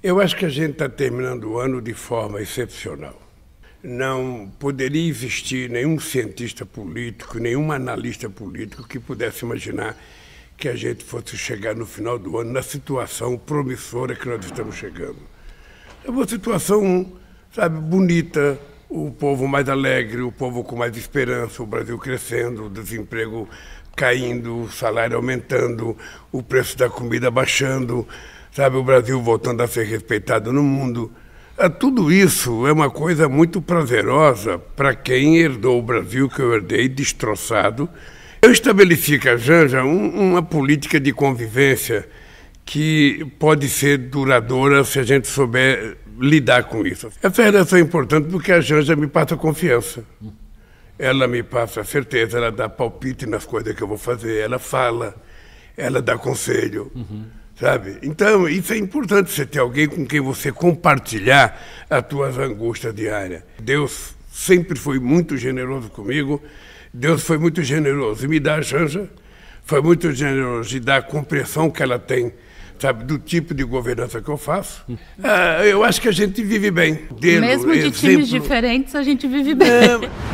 Eu acho que a gente está terminando o ano de forma excepcional. Não poderia existir nenhum cientista político, nenhum analista político que pudesse imaginar que a gente fosse chegar no final do ano na situação promissora que nós estamos chegando. É uma situação, sabe, bonita, o povo mais alegre, o povo com mais esperança, o Brasil crescendo, o desemprego caindo, o salário aumentando, o preço da comida baixando, sabe, o Brasil voltando a ser respeitado no mundo. Ah, tudo isso é uma coisa muito prazerosa para quem herdou o Brasil que eu herdei destroçado. Eu estabeleci com a Janja um, uma política de convivência que pode ser duradoura se a gente souber lidar com isso. Essa relação é importante porque a Janja me passa confiança. Ela me passa certeza, ela dá palpite nas coisas que eu vou fazer, ela fala, ela dá conselho. Uhum sabe? Então, isso é importante, você ter alguém com quem você compartilhar as tuas angústias diárias. Deus sempre foi muito generoso comigo, Deus foi muito generoso e me dá a chance, foi muito generoso e dar a compreensão que ela tem, sabe, do tipo de governança que eu faço. Ah, eu acho que a gente vive bem. Mesmo de exemplo... times diferentes, a gente vive bem. Não,